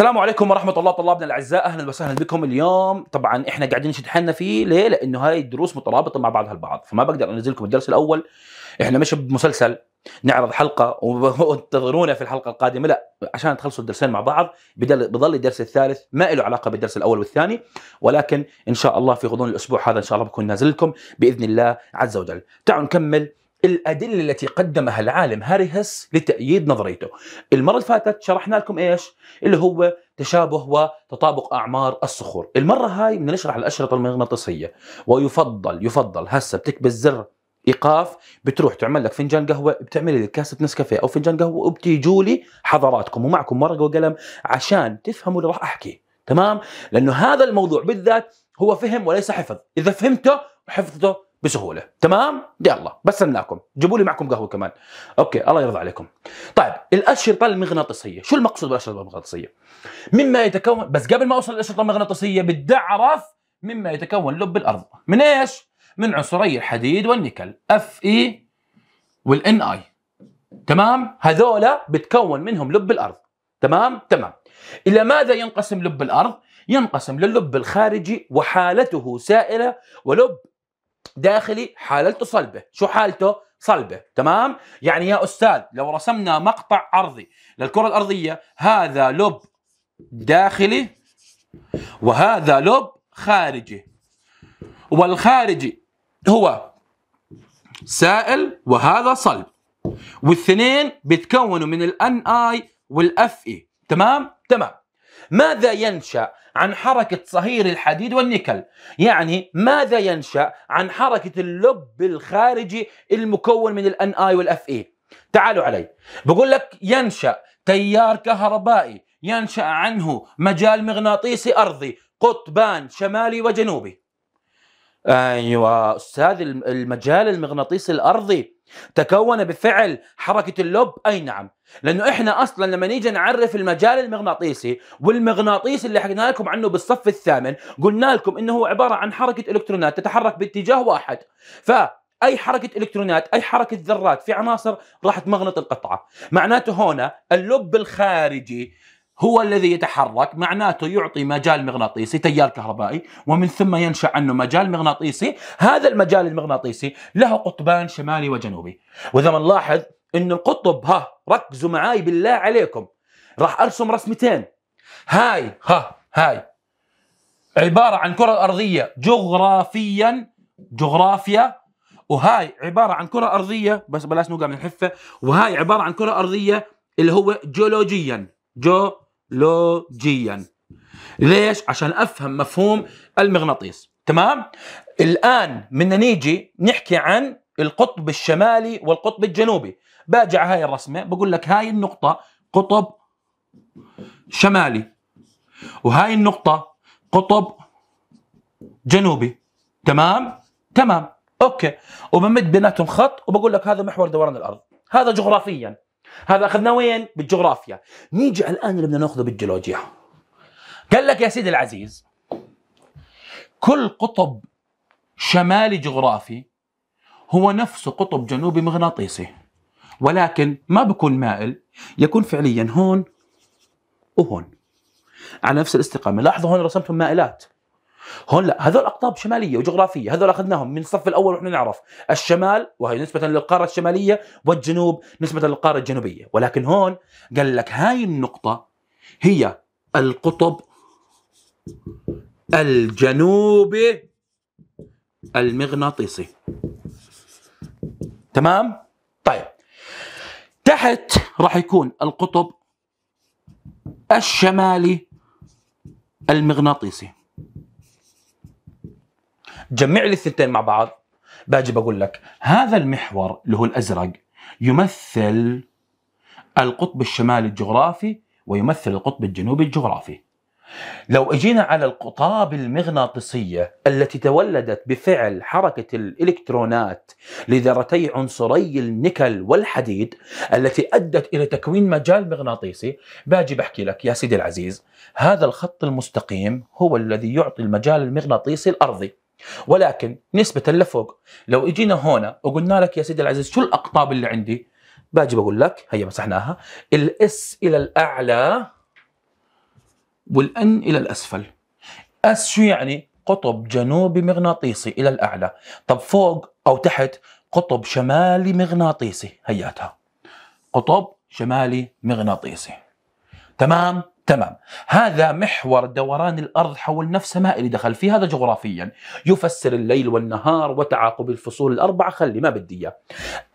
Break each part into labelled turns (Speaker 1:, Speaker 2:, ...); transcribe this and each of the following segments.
Speaker 1: السلام عليكم ورحمه الله طلابنا الاعزاء اهلا وسهلا بكم اليوم طبعا احنا قاعدين نشد فيه ليه لانه هاي الدروس مترابطه مع بعضها البعض فما بقدر انزل لكم الدرس الاول احنا مش بمسلسل نعرض حلقه وانتظرونا في الحلقه القادمه لا عشان تخلصوا الدرسين مع بعض بضل الدرس الثالث ما له علاقه بالدرس الاول والثاني ولكن ان شاء الله في غضون الاسبوع هذا ان شاء الله بكون نازل لكم باذن الله عز وجل تعالوا نكمل الأدلة التي قدمها العالم هاري هس لتأييد نظريته المرة اللي فاتت شرحنا لكم إيش اللي هو تشابه وتطابق أعمار الصخور المرة هاي بدنا نشرح الأشرطة المغناطيسية ويفضل يفضل هسه بتكبس زر ايقاف بتروح تعمل لك فنجان قهوه بتعمل لك كاسه نسكافيه او فنجان قهوه وبتيجوا لي حضراتكم ومعكم ورقه وقلم عشان تفهموا اللي راح احكيه تمام لانه هذا الموضوع بالذات هو فهم وليس حفظ اذا فهمته وحفظته بسهوله تمام يلا بستناكم جيبوا لي معكم قهوه كمان اوكي الله يرضى عليكم طيب الاشرطه المغناطيسيه شو المقصود بالاشرطه المغناطيسيه مما يتكون بس قبل ما اوصل للاشرطه المغناطيسيه بدي اعرف مما يتكون لب الارض من ايش من عنصري الحديد والنيكل اف اي والان اي تمام هذولا بتكون منهم لب الارض تمام تمام الى ماذا ينقسم لب الارض ينقسم للب الخارجي وحالته سائله ولب داخلي حالته صلبه شو حالته صلبه تمام يعني يا استاذ لو رسمنا مقطع ارضي للكره الارضيه هذا لب داخلي وهذا لب خارجي والخارجي هو سائل وهذا صلب والاثنين بيتكونوا من الان اي والاف اي e، تمام تمام ماذا ينشأ عن حركة صهير الحديد والنيكل يعني ماذا ينشأ عن حركة اللب الخارجي المكون من الان اي والاف اي e؟ تعالوا علي بقول لك ينشأ تيار كهربائي ينشأ عنه مجال مغناطيسي أرضي قطبان شمالي وجنوبي ايوه استاذ المجال المغناطيسي الارضي تكون بفعل حركه اللب اي نعم لانه احنا اصلا لما نيجي نعرف المجال المغناطيسي والمغناطيس اللي حكينا لكم عنه بالصف الثامن قلنا لكم انه هو عباره عن حركه الكترونات تتحرك باتجاه واحد ف اي حركه الكترونات اي حركه ذرات في عناصر راح تمغنط القطعه معناته هنا اللب الخارجي هو الذي يتحرك معناته يعطي مجال مغناطيسي تيار كهربائي ومن ثم ينشأ عنه مجال مغناطيسي هذا المجال المغناطيسي له قطبان شمالي وجنوبي وإذا ما نلاحظ أن القطب ها ركزوا معاي بالله عليكم راح أرسم رسمتين هاي ها هاي عبارة عن كرة أرضية جغرافيا جغرافيا وهاي عبارة عن كرة أرضية بس بلاش نوقع من الحفة وهاي عبارة عن كرة أرضية اللي هو جيولوجيا جو لوجيا ليش؟ عشان أفهم مفهوم المغناطيس تمام؟ الآن بدنا نيجي نحكي عن القطب الشمالي والقطب الجنوبي باجي على هاي الرسمة بقول لك هاي النقطة قطب شمالي وهاي النقطة قطب جنوبي تمام؟ تمام اوكي وبمد بيناتهم خط وبقول لك هذا محور دوران الارض هذا جغرافيا هذا اخذناه وين؟ بالجغرافيا نيجي الان اللي بدنا ناخذه بالجيولوجيا قال لك يا سيدي العزيز كل قطب شمالي جغرافي هو نفسه قطب جنوبي مغناطيسي ولكن ما بكون مائل يكون فعليا هون وهون على نفس الاستقامة لاحظوا هون رسمتهم مائلات هون لا هذول اقطاب شماليه وجغرافيه هذول اخذناهم من الصف الاول ونحن نعرف الشمال وهي نسبه للقاره الشماليه والجنوب نسبه للقاره الجنوبيه ولكن هون قال لك هاي النقطه هي القطب الجنوبي المغناطيسي تمام طيب تحت راح يكون القطب الشمالي المغناطيسي جمع لي الثنتين مع بعض باجي بقول لك هذا المحور اللي هو الازرق يمثل القطب الشمالي الجغرافي ويمثل القطب الجنوبي الجغرافي لو اجينا على القطاب المغناطيسية التي تولدت بفعل حركة الإلكترونات لذرتي عنصري النيكل والحديد التي أدت إلى تكوين مجال مغناطيسي باجي بحكي لك يا سيدي العزيز هذا الخط المستقيم هو الذي يعطي المجال المغناطيسي الأرضي ولكن نسبة لفوق لو اجينا هنا وقلنا لك يا سيدي العزيز شو الاقطاب اللي عندي؟ باجي بقول لك هي مسحناها الاس الى الاعلى والان الى الاسفل. اس شو يعني؟ قطب جنوبي مغناطيسي الى الاعلى، طب فوق او تحت قطب شمالي مغناطيسي هياتها. قطب شمالي مغناطيسي. تمام؟ تمام هذا محور دوران الأرض حول نفس ما اللي دخل فيه هذا جغرافيا يفسر الليل والنهار وتعاقب الفصول الأربعة خلي ما بدي إياه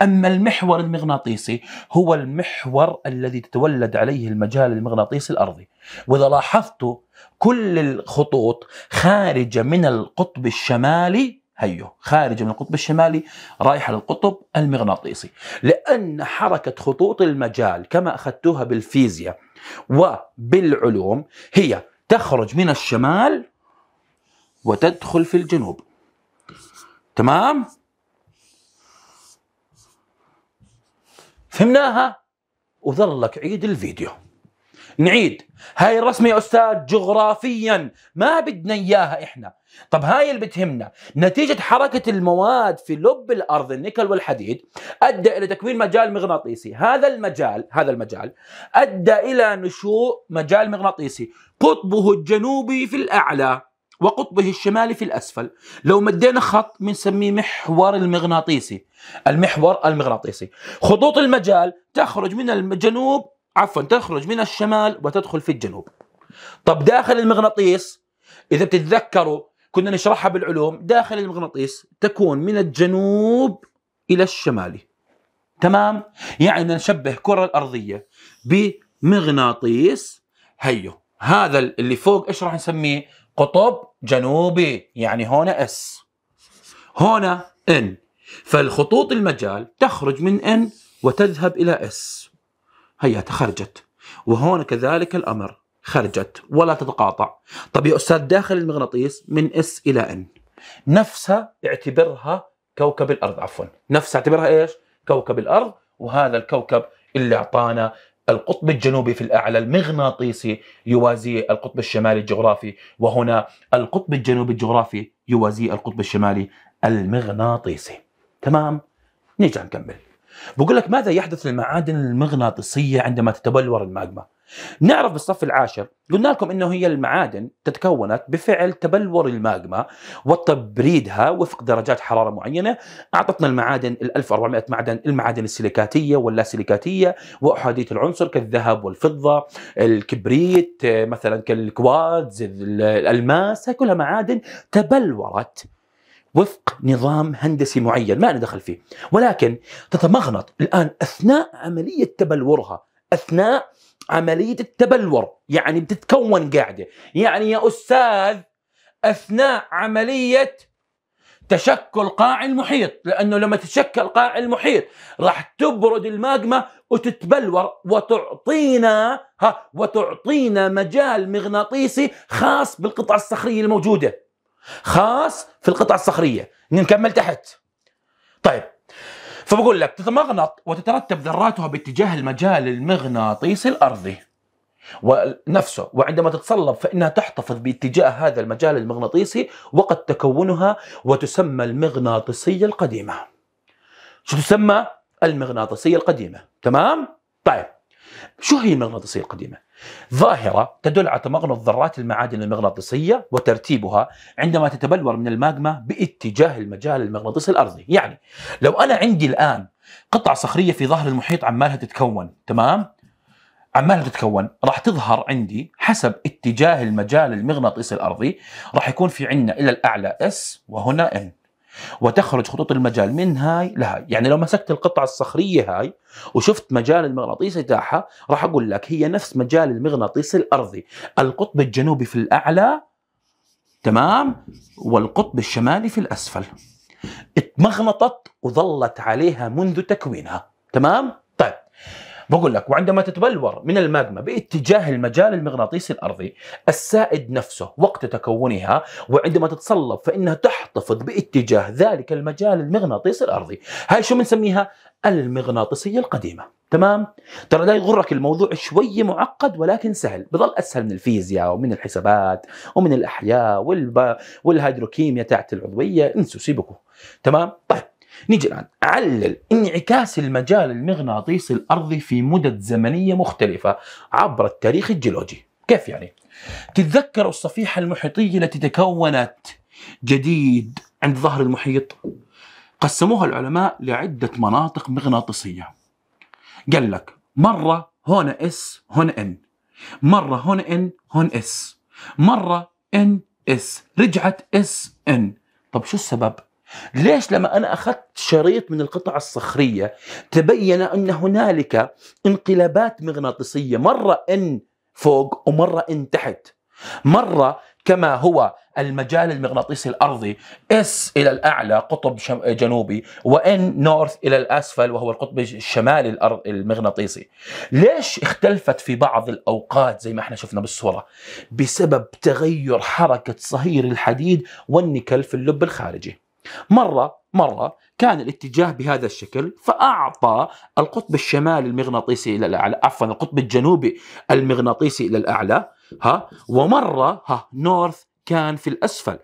Speaker 1: أما المحور المغناطيسي هو المحور الذي تتولد عليه المجال المغناطيسي الأرضي وإذا لاحظتوا كل الخطوط خارجة من القطب الشمالي هيو خارجة من القطب الشمالي رايحة للقطب المغناطيسي لأن حركة خطوط المجال كما أخذتوها بالفيزياء وبالعلوم هي تخرج من الشمال وتدخل في الجنوب تمام فهمناها وظلك عيد الفيديو نعيد هاي الرسمة يا أستاذ جغرافيا ما بدنا إياها إحنا طب هاي اللي بتهمنا نتيجة حركة المواد في لب الأرض النيكل والحديد أدى إلى تكوين مجال مغناطيسي هذا المجال هذا المجال أدى إلى نشوء مجال مغناطيسي قطبه الجنوبي في الأعلى وقطبه الشمالي في الأسفل لو مدينا خط بنسميه محور المغناطيسي المحور المغناطيسي خطوط المجال تخرج من الجنوب عفوا تخرج من الشمال وتدخل في الجنوب طب داخل المغناطيس إذا بتتذكروا كنا نشرحها بالعلوم داخل المغناطيس تكون من الجنوب إلى الشمال تمام يعني نشبه الكرة الأرضية بمغناطيس هيو هذا اللي فوق ايش راح نسميه قطب جنوبي يعني هنا اس هنا ان فالخطوط المجال تخرج من ان وتذهب الى اس هيئتها خرجت وهون كذلك الأمر خرجت ولا تتقاطع طب يا أستاذ داخل المغناطيس من اس إلى ان نفسها اعتبرها كوكب الأرض عفوا نفسها اعتبرها إيش كوكب الأرض وهذا الكوكب اللي أعطانا القطب الجنوبي في الأعلى المغناطيسي يوازي القطب الشمالي الجغرافي وهنا القطب الجنوبي الجغرافي يوازي القطب الشمالي المغناطيسي تمام نيجي نكمل بقول لك ماذا يحدث للمعادن المغناطيسيه عندما تتبلور الماغما؟ نعرف بالصف العاشر قلنا لكم انه هي المعادن تتكونت بفعل تبلور الماغما وتبريدها وفق درجات حراره معينه اعطتنا المعادن ال 1400 معدن المعادن السيليكاتيه واللاسيليكاتيه واحاديه العنصر كالذهب والفضه الكبريت مثلا كالكوادز الالماس هي كلها معادن تبلورت وفق نظام هندسي معين ما أنا دخل فيه ولكن تتمغنط الآن أثناء عملية تبلورها أثناء عملية التبلور يعني بتتكون قاعدة يعني يا أستاذ أثناء عملية تشكل قاع المحيط لأنه لما تتشكل قاع المحيط راح تبرد الماجما وتتبلور وتعطينا ها وتعطينا مجال مغناطيسي خاص بالقطع الصخرية الموجودة خاص في القطع الصخريه نكمل تحت طيب فبقول لك تتمغنط وتترتب ذراتها باتجاه المجال المغناطيسي الارضي ونفسه وعندما تتصلب فإنها تحتفظ باتجاه هذا المجال المغناطيسي وقد تكونها وتسمى المغناطيسية القديمة شو تسمى المغناطيسية القديمة تمام؟ طيب شو هي المغناطيسية القديمة؟ ظاهرة تدل على تمغنط ذرات المعادن المغناطيسية وترتيبها عندما تتبلور من الماغما باتجاه المجال المغناطيسي الأرضي يعني لو أنا عندي الآن قطع صخرية في ظهر المحيط عمالها تتكون تمام؟ عمالها تتكون راح تظهر عندي حسب اتجاه المجال المغناطيسي الأرضي راح يكون في عندنا إلى الأعلى S وهنا N وتخرج خطوط المجال من هاي لهاي يعني لو مسكت القطعة الصخرية هاي وشفت مجال المغناطيسي تاعها راح أقول لك هي نفس مجال المغناطيس الأرضي القطب الجنوبي في الأعلى تمام والقطب الشمالي في الأسفل اتمغنطت وظلت عليها منذ تكوينها تمام طيب بقول لك وعندما تتبلور من الماجما باتجاه المجال المغناطيسي الارضي السائد نفسه وقت تكونها وعندما تتصلب فانها تحتفظ باتجاه ذلك المجال المغناطيسي الارضي هاي شو بنسميها المغناطيسيه القديمه تمام ترى لا يغرك الموضوع شوي معقد ولكن سهل بضل اسهل من الفيزياء ومن الحسابات ومن الاحياء والب... والهيدروكيمياء تاعت العضويه انسوا سيبكم تمام طيب نيجي الآن علل انعكاس المجال المغناطيسي الأرضي في مدد زمنية مختلفة عبر التاريخ الجيولوجي كيف يعني؟ تتذكروا الصفيحة المحيطية التي تكونت جديد عند ظهر المحيط قسموها العلماء لعدة مناطق مغناطيسية قال لك مرة هنا اس هنا ان مرة هنا ان هنا اس مرة ان اس رجعت اس ان طب شو السبب؟ ليش لما أنا أخذت شريط من القطع الصخرية تبين أن هنالك انقلابات مغناطيسية مرة إن فوق ومرة إن تحت مرة كما هو المجال المغناطيسي الأرضي اس إلى الأعلى قطب جنوبي وإن نورث إلى الأسفل وهو القطب الشمالي الأرض المغناطيسي ليش اختلفت في بعض الأوقات زي ما احنا شفنا بالصورة بسبب تغير حركة صهير الحديد والنيكل في اللب الخارجي مرة مرة كان الاتجاه بهذا الشكل فأعطى القطب الشمالي المغناطيسي إلى الأعلى عفوا القطب الجنوبي المغناطيسي إلى الأعلى ها ومرة ها نورث كان في الأسفل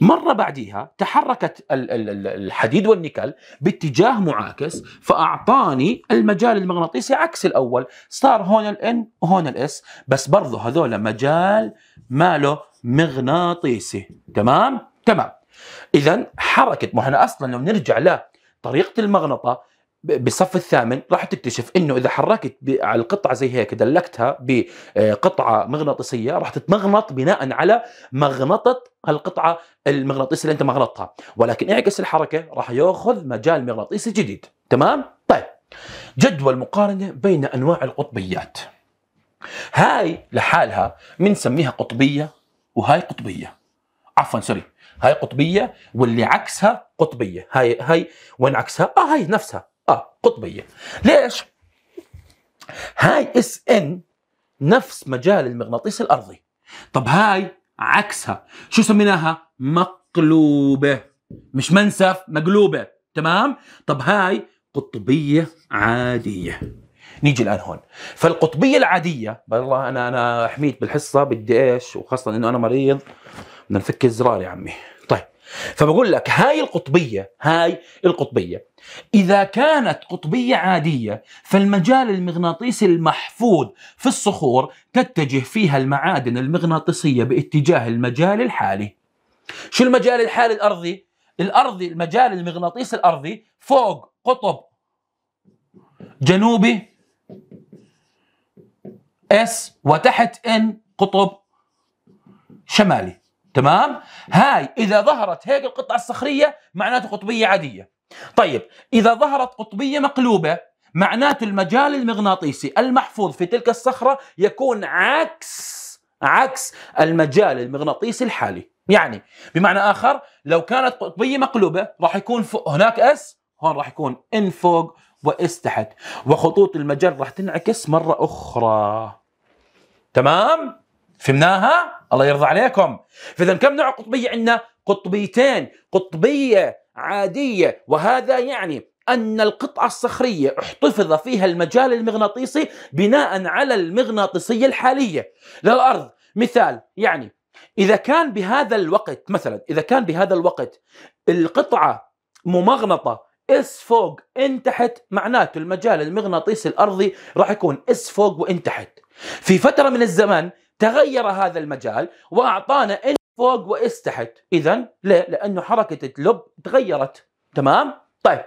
Speaker 1: مرة بعديها تحركت الحديد والنيكل باتجاه معاكس فأعطاني المجال المغناطيسي عكس الأول صار هون الإن وهون الإس بس برضه هذول مجال ماله مغناطيسي تمام؟ تمام اذا حركه ما احنا اصلا لو نرجع لطريقه المغنطه بالصف الثامن راح تكتشف انه اذا حركت على القطعه زي هيك دلكتها بقطعه آه، مغناطيسيه راح تتمغنط بناء على مغنطه القطعه المغناطيسيه اللي انت مغنطها ولكن اعكس الحركه راح ياخذ مجال مغناطيسي جديد تمام طيب جدول مقارنه بين انواع القطبيات هاي لحالها بنسميها قطبيه وهاي قطبيه عفوا سوري هاي قطبيه واللي عكسها قطبيه هاي هاي وين عكسها اه هاي نفسها اه قطبيه ليش هاي اس ان نفس مجال المغناطيس الارضي طب هاي عكسها شو سميناها مقلوبه مش منسف مقلوبه تمام طب هاي قطبيه عاديه نيجي الان هون فالقطبيه العاديه بالله انا انا حميت بالحصه بدي ايش وخاصه انه انا مريض بدنا نفك الزرار يا عمي طيب فبقول لك هاي القطبية هاي القطبية إذا كانت قطبية عادية فالمجال المغناطيسي المحفوظ في الصخور تتجه فيها المعادن المغناطيسية باتجاه المجال الحالي شو المجال الحالي الأرضي؟ الأرضي المجال المغناطيسي الأرضي فوق قطب جنوبي اس وتحت ان قطب شمالي تمام هاي اذا ظهرت هيك القطعه الصخريه معناته قطبيه عاديه طيب اذا ظهرت قطبيه مقلوبه معناته المجال المغناطيسي المحفوظ في تلك الصخره يكون عكس عكس المجال المغناطيسي الحالي يعني بمعنى اخر لو كانت قطبيه مقلوبه راح يكون فوق هناك اس هون راح يكون ان فوق واس تحت وخطوط المجال راح تنعكس مره اخرى تمام فهمناها؟ الله يرضى عليكم فإذا كم نوع قطبية عندنا؟ قطبيتين قطبية عادية وهذا يعني أن القطعة الصخرية احتفظ فيها المجال المغناطيسي بناء على المغناطيسية الحالية للأرض مثال يعني إذا كان بهذا الوقت مثلا إذا كان بهذا الوقت القطعة ممغنطة اس فوق ان تحت معناته المجال المغناطيسي الارضي راح يكون اس فوق وان تحت في فتره من الزمن تغير هذا المجال واعطانا ان فوق واس تحت اذا ليه لانه حركه اللب تغيرت تمام طيب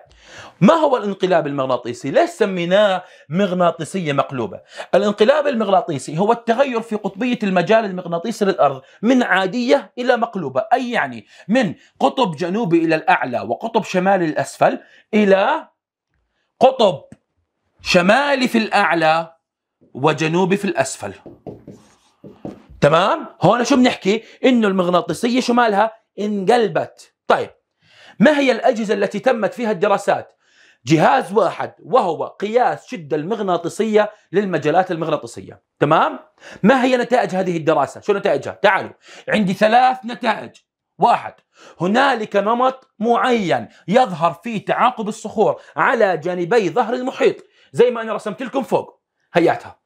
Speaker 1: ما هو الانقلاب المغناطيسي ليش سميناه مغناطيسيه مقلوبه الانقلاب المغناطيسي هو التغير في قطبيه المجال المغناطيسي للارض من عاديه الى مقلوبه اي يعني من قطب جنوبي الى الاعلى وقطب شمالي الاسفل الى قطب شمالي في الاعلى وجنوبي في الاسفل تمام هون شو بنحكي انه المغناطيسيه شو مالها انقلبت طيب ما هي الاجهزه التي تمت فيها الدراسات جهاز واحد وهو قياس شده المغناطيسيه للمجالات المغناطيسيه تمام ما هي نتائج هذه الدراسه شو نتائجها تعالوا عندي ثلاث نتائج واحد هنالك نمط معين يظهر في تعاقب الصخور على جانبي ظهر المحيط زي ما انا رسمت لكم فوق هياتها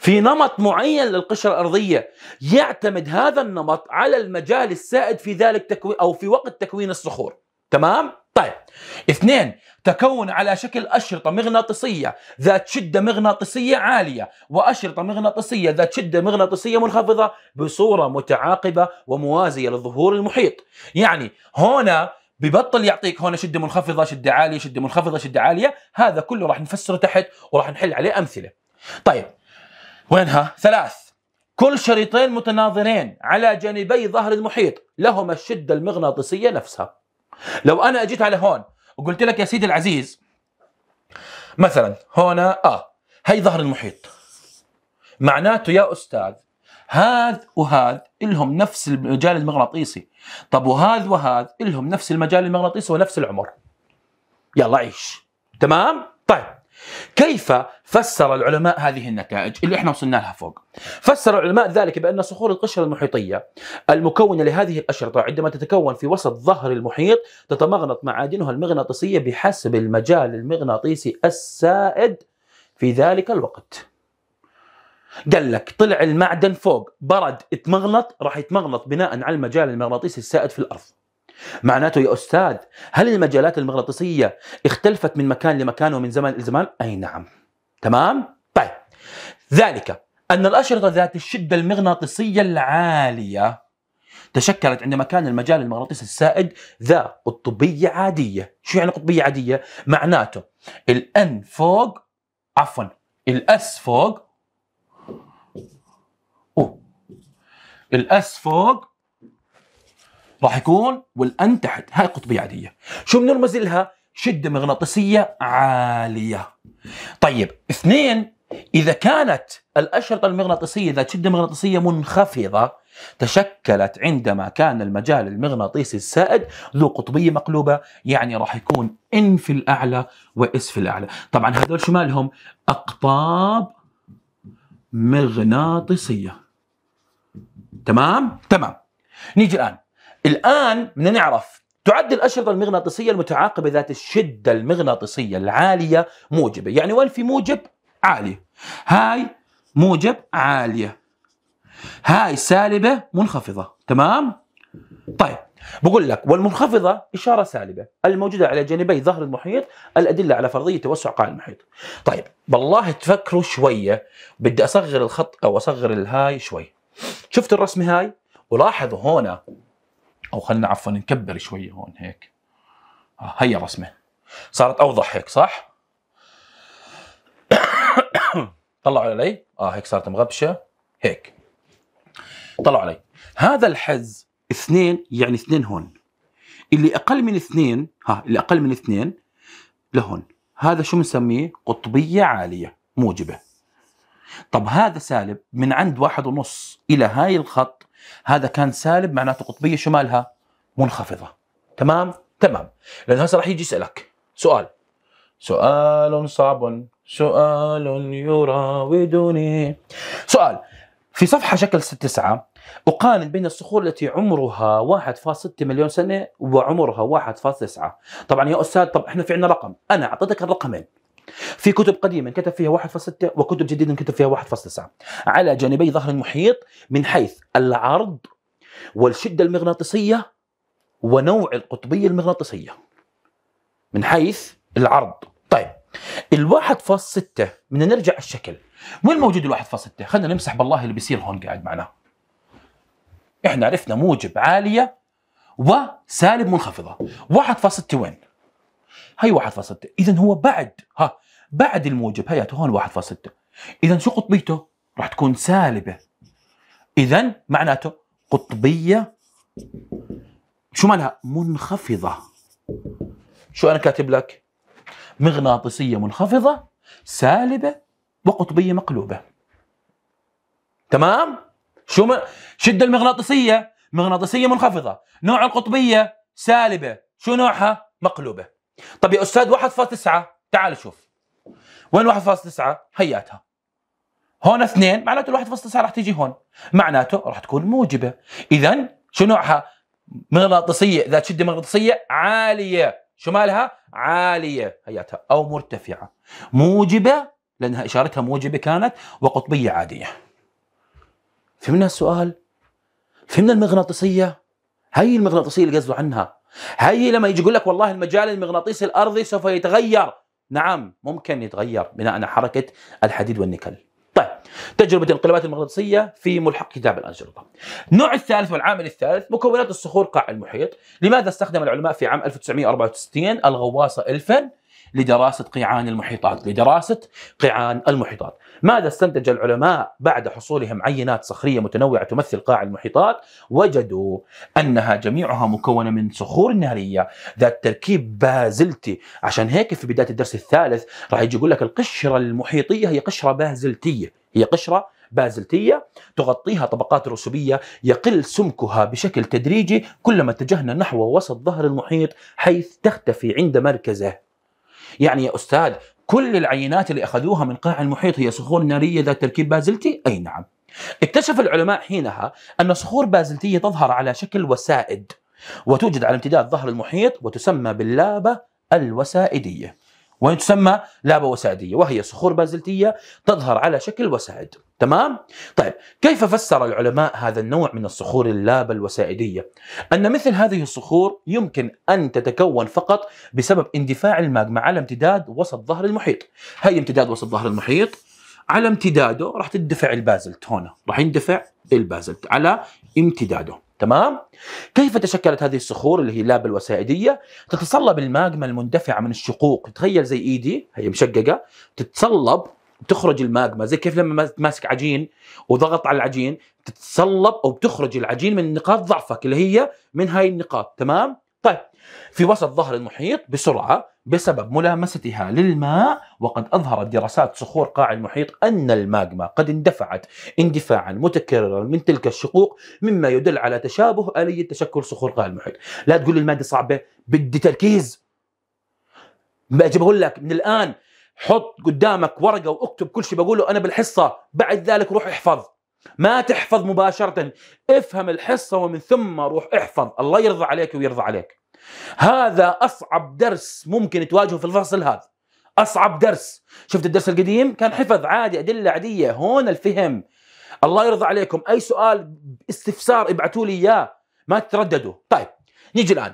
Speaker 1: في نمط معين للقشرة الأرضية يعتمد هذا النمط على المجال السائد في ذلك تكوين أو في وقت تكوين الصخور تمام؟ طيب اثنين تكون على شكل أشرطة مغناطيسية ذات شدة مغناطيسية عالية وأشرطة مغناطيسية ذات شدة مغناطيسية منخفضة بصورة متعاقبة وموازية للظهور المحيط يعني هنا ببطل يعطيك هنا شدة منخفضة شدة عالية شدة منخفضة شدة عالية هذا كله راح نفسره تحت وراح نحل عليه أمثلة طيب وينها؟ ثلاث كل شريطين متناظرين على جانبي ظهر المحيط لهما الشدة المغناطيسية نفسها لو أنا أجيت على هون وقلت لك يا سيدي العزيز مثلا هنا آه هي ظهر المحيط معناته يا أستاذ هذا وهذا لهم نفس المجال المغناطيسي طب وهذا وهذا لهم نفس المجال المغناطيسي ونفس العمر يلا عيش تمام؟ طيب كيف فسر العلماء هذه النتائج اللي احنا وصلنا لها فوق؟ فسر العلماء ذلك بان صخور القشره المحيطيه المكونه لهذه الاشرطه عندما تتكون في وسط ظهر المحيط تتمغنط معادنها المغناطيسيه بحسب المجال المغناطيسي السائد في ذلك الوقت. قال لك طلع المعدن فوق برد اتمغنط راح يتمغنط بناء على المجال المغناطيسي السائد في الارض. معناته يا أستاذ هل المجالات المغناطيسية اختلفت من مكان لمكان ومن زمن لزمان؟ أي نعم تمام؟ طيب ذلك أن الأشرطة ذات الشدة المغناطيسية العالية تشكلت عندما كان المجال المغناطيسي السائد ذا قطبية عادية شو يعني قطبية عادية؟ معناته الان فوق عفوا الاس فوق أوه. الاس فوق راح يكون والان تحت هاي قطبيه عاديه شو بنرمز لها شده مغناطيسيه عاليه طيب اثنين اذا كانت الاشرطه المغناطيسيه ذات شده مغناطيسيه منخفضه تشكلت عندما كان المجال المغناطيسي السائد ذو قطبية مقلوبة يعني راح يكون إن في الأعلى وإس في الأعلى طبعا هذول شو مالهم أقطاب مغناطيسية تمام؟ تمام نيجي الآن الآن بدنا نعرف تعد الأشرطة المغناطيسية المتعاقبة ذات الشدة المغناطيسية العالية موجبة يعني وين في موجب عالي هاي موجب عالية هاي سالبة منخفضة تمام طيب بقول لك والمنخفضة إشارة سالبة الموجودة على جانبي ظهر المحيط الأدلة على فرضية توسع قاع المحيط طيب بالله تفكروا شوية بدي أصغر الخط أو أصغر الهاي شوي شفت الرسمة هاي ولاحظوا هنا او خلينا عفوا نكبر شويه هون هيك آه، هي الرسمه صارت اوضح هيك صح طلعوا علي اه هيك صارت مغبشه هيك طلعوا علي هذا الحز اثنين يعني اثنين هون اللي اقل من اثنين ها اللي اقل من اثنين لهون هذا شو بنسميه قطبيه عاليه موجبه طب هذا سالب من عند واحد ونص إلى هاي الخط هذا كان سالب معناته قطبية شمالها منخفضة تمام تمام لأنه هسه راح يجي يسألك سؤال سؤال صعب سؤال يراودني سؤال في صفحة شكل 9 أقارن بين الصخور التي عمرها 1.6 مليون سنة وعمرها 1.9 طبعا يا أستاذ طب احنا في عندنا رقم أنا أعطيتك الرقمين في كتب قديمة كتب فيها 1.6 وكتب جديدة كتب فيها 1.9 على جانبي ظهر المحيط من حيث العرض والشدة المغناطيسية ونوع القطبية المغناطيسية من حيث العرض طيب الواحد فاص ستة بدنا نرجع الشكل وين موجود الواحد فاص ستة خلينا نمسح بالله اللي بيصير هون قاعد معنا احنا عرفنا موجب عالية وسالب منخفضة واحد فاص ستة وين هي 1.6 اذا هو بعد ها بعد الموجب هي هون 1.6 اذا شو قطبيته راح تكون سالبه اذا معناته قطبيه شو مالها منخفضه شو انا كاتب لك مغناطيسيه منخفضه سالبه وقطبيه مقلوبه تمام شو م... شده المغناطيسيه مغناطيسيه منخفضه نوع القطبيه سالبه شو نوعها مقلوبه طب يا استاذ 1.9 تعال شوف وين 1.9 هياتها هون اثنين معناته 1.9 راح تيجي هون معناته راح تكون موجبه اذا شو نوعها مغناطيسيه ذات شده مغناطيسيه عاليه شو مالها عاليه هياتها او مرتفعه موجبه لانها اشارتها موجبه كانت وقطبيه عاديه فهمنا السؤال فهمنا المغناطيسيه هي المغناطيسيه اللي قصدوا عنها هي لما يجي يقول لك والله المجال المغناطيسي الارضي سوف يتغير نعم ممكن يتغير بناء على حركه الحديد والنيكل طيب تجربة الانقلابات المغناطيسية في ملحق كتاب الأنشطة. النوع الثالث والعامل الثالث مكونات الصخور قاع المحيط، لماذا استخدم العلماء في عام 1964 الغواصة إلفن لدراسة قيعان المحيطات لدراسة قيعان المحيطات ماذا استنتج العلماء بعد حصولهم عينات صخرية متنوعة تمثل قاع المحيطات وجدوا أنها جميعها مكونة من صخور نارية ذات تركيب بازلتي عشان هيك في بداية الدرس الثالث راح يجي يقول لك القشرة المحيطية هي قشرة بازلتية هي قشرة بازلتية تغطيها طبقات رسوبية يقل سمكها بشكل تدريجي كلما اتجهنا نحو وسط ظهر المحيط حيث تختفي عند مركزه يعني يا أستاذ كل العينات اللي أخذوها من قاع المحيط هي صخور نارية ذات تركيب بازلتي؟ أي نعم اكتشف العلماء حينها أن صخور بازلتية تظهر على شكل وسائد وتوجد على امتداد ظهر المحيط وتسمى باللابة الوسائدية وهي تسمى لابة وسادية وهي صخور بازلتية تظهر على شكل وسائد تمام؟ طيب كيف فسر العلماء هذا النوع من الصخور اللابة الوسائدية؟ أن مثل هذه الصخور يمكن أن تتكون فقط بسبب اندفاع الماجما على امتداد وسط ظهر المحيط هي امتداد وسط ظهر المحيط على امتداده راح تندفع البازلت هنا راح يندفع البازلت على امتداده تمام؟ كيف تشكلت هذه الصخور اللي هي لابل الوسائديه؟ تتصلب الماجما المندفعه من الشقوق، تخيل زي ايدي هي مشققه تتصلب تخرج الماجما زي كيف لما ماسك عجين وضغط على العجين تتصلب او بتخرج العجين من نقاط ضعفك اللي هي من هاي النقاط تمام؟ طيب في وسط ظهر المحيط بسرعة بسبب ملامستها للماء وقد أظهرت دراسات صخور قاع المحيط أن الماغما قد اندفعت اندفاعا متكررا من تلك الشقوق مما يدل على تشابه آلية تشكل صخور قاع المحيط لا تقول المادة صعبة بدي تركيز بقول لك من الآن حط قدامك ورقة واكتب كل شيء بقوله أنا بالحصة بعد ذلك روح احفظ ما تحفظ مباشرة افهم الحصة ومن ثم روح احفظ الله يرضى عليك ويرضى عليك هذا أصعب درس ممكن تواجهه في الفصل هذا أصعب درس شفت الدرس القديم كان حفظ عادي أدلة عادية هون الفهم الله يرضى عليكم أي سؤال استفسار ابعتوا لي إياه ما تترددوا طيب نيجي الآن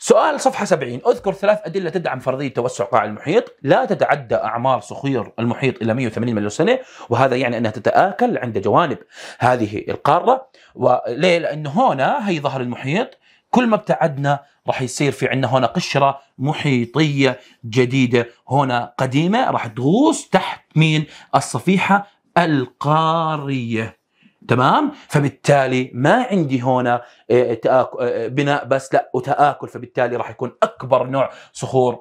Speaker 1: سؤال صفحة 70 اذكر ثلاث أدلة تدعم فرضية توسع قاع المحيط لا تتعدى أعمار صخور المحيط إلى 180 مليون سنة وهذا يعني أنها تتآكل عند جوانب هذه القارة وليه لأنه هنا هي ظهر المحيط كل ما ابتعدنا راح يصير في عندنا هنا قشرة محيطية جديدة هنا قديمة راح تغوص تحت مين الصفيحة القارية تمام فبالتالي ما عندي هنا آه، آه، آه، بناء بس لا وتآكل فبالتالي راح يكون أكبر نوع صخور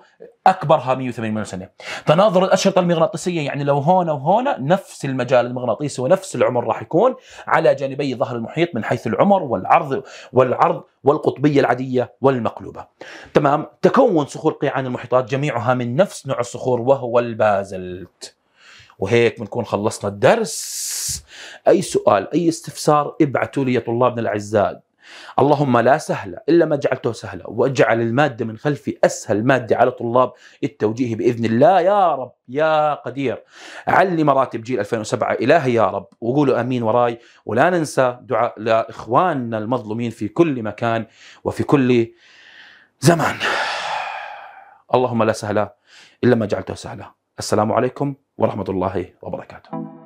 Speaker 1: أكبرها 180 مليون سنة تناظر الأشرطة المغناطيسية يعني لو هنا وهنا نفس المجال المغناطيسي ونفس العمر راح يكون على جانبي ظهر المحيط من حيث العمر والعرض والعرض والقطبية العادية والمقلوبة تمام تكون صخور قيعان المحيطات جميعها من نفس نوع الصخور وهو البازلت وهيك بنكون خلصنا الدرس بالعكس أي سؤال أي استفسار ابعثوا لي يا طلابنا الأعزاء اللهم لا سهل إلا ما جعلته سهلا واجعل المادة من خلفي أسهل مادة على طلاب التوجيه بإذن الله يا رب يا قدير علي مراتب جيل 2007 إلهي يا رب وقولوا أمين وراي ولا ننسى دعاء لإخواننا المظلومين في كل مكان وفي كل زمان اللهم لا سهل إلا ما جعلته سهلا السلام عليكم ورحمة الله وبركاته